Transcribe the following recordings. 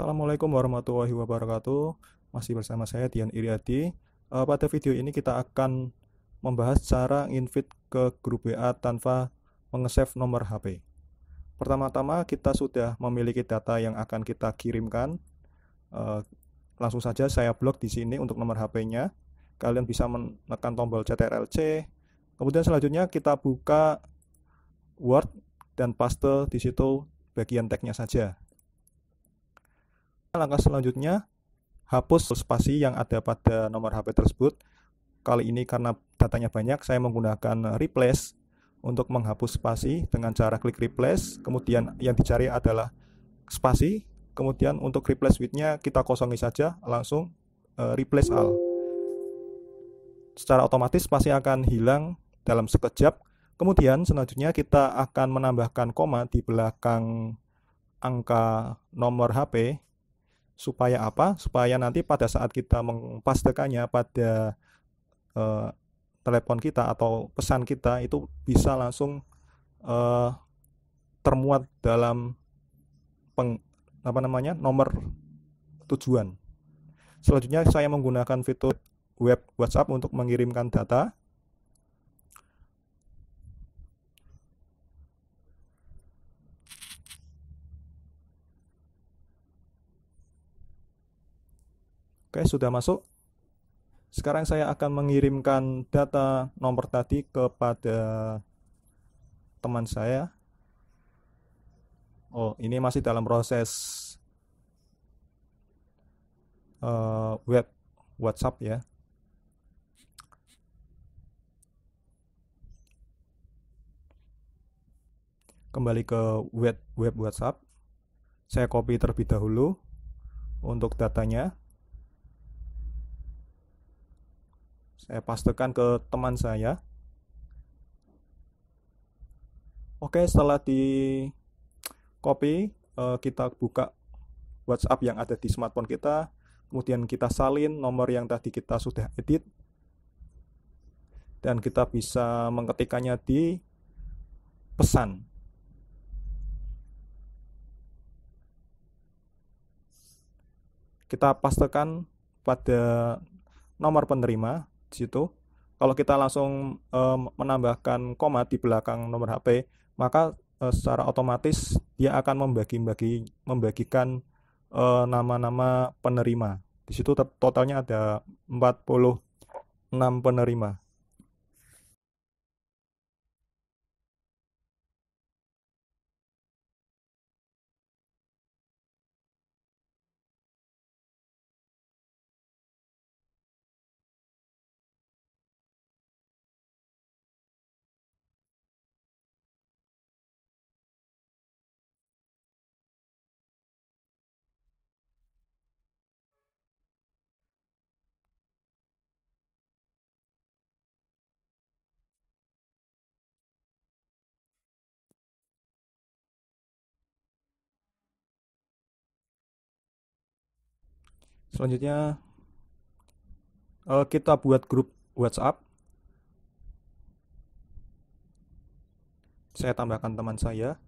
Assalamualaikum warahmatullahi wabarakatuh. Masih bersama saya Dian Iriadi. Uh, eh, pada video ini kita akan membahas cara invite ke grup WA tanpa mengesave nomor HP. Pertama-tama kita sudah memiliki data yang akan kita kirimkan. Uh, langsung saja saya blok di sini untuk nomor HP-nya. Kalian bisa menekan tombol CTRLC. Kemudian selanjutnya kita buka Word dan paste di situ bagian tag-nya saja langkah selanjutnya hapus spasi yang ada pada nomor HP tersebut. Kali ini karena datanya banyak, saya menggunakan replace untuk menghapus spasi dengan cara klik replace. Kemudian yang dicari adalah spasi. Kemudian untuk replace widthnya nya kita kosongi saja langsung e, replace all. Secara otomatis spasi akan hilang dalam sekejap. Kemudian selanjutnya kita akan menambahkan koma di belakang angka nomor HP supaya apa? Supaya nanti pada saat kita mempastekannya pada uh, telepon kita atau pesan kita itu bisa langsung uh, termuat dalam peng, apa namanya nomor tujuan. Selanjutnya saya menggunakan fitur web WhatsApp untuk mengirimkan data Oke, sudah masuk. Sekarang saya akan mengirimkan data nomor tadi kepada teman saya. Oh, ini masih dalam proses uh, web WhatsApp ya. Kembali ke web web WhatsApp. Saya copy terlebih dahulu untuk datanya. saya eh, pastekan ke teman saya oke setelah di copy eh, kita buka WhatsApp yang ada di smartphone kita kemudian kita salin nomor yang tadi kita sudah edit dan kita bisa mengketikannya di pesan kita pastekan pada nomor penerima situ, kalau kita langsung eh, menambahkan koma di belakang nomor HP, maka uh, secara otomatis dia akan membagi-bagi membagikan nama eh, nama-nama penerima. Di situ totalnya ada 46 penerima. selanjutnya uh, kita buat grup WhatsApp saya tambahkan teman saya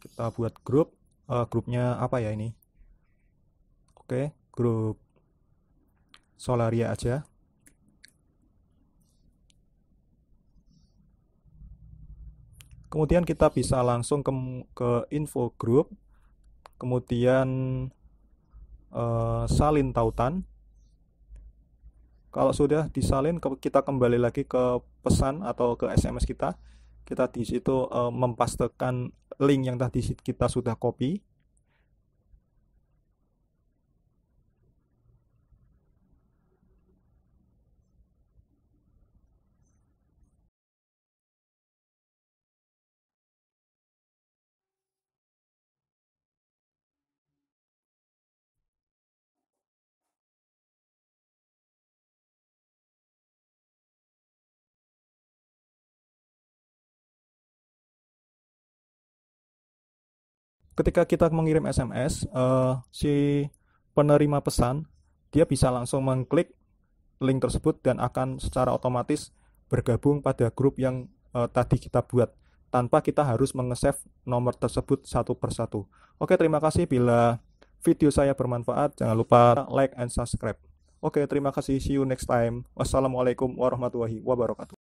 kita buat grup uh, grupnya apa ya ini oke okay, grup solaria aja kemudian kita bisa langsung ke, ke info grup kemudian eh, salin tautan kalau sudah disalin kita kembali lagi ke pesan atau ke SMS kita kita di situ e, mempastekan link yang tadi kita sudah copy ketika kita mengirim SMS, uh, eh, si penerima pesan dia bisa langsung mengklik link tersebut dan akan secara otomatis bergabung pada grup yang uh, tadi kita buat tanpa kita harus menge-save nomor tersebut satu persatu. Oke, terima kasih bila video saya bermanfaat. Jangan lupa like and subscribe. Oke, terima kasih. See you next time. Wassalamualaikum warahmatullahi wabarakatuh.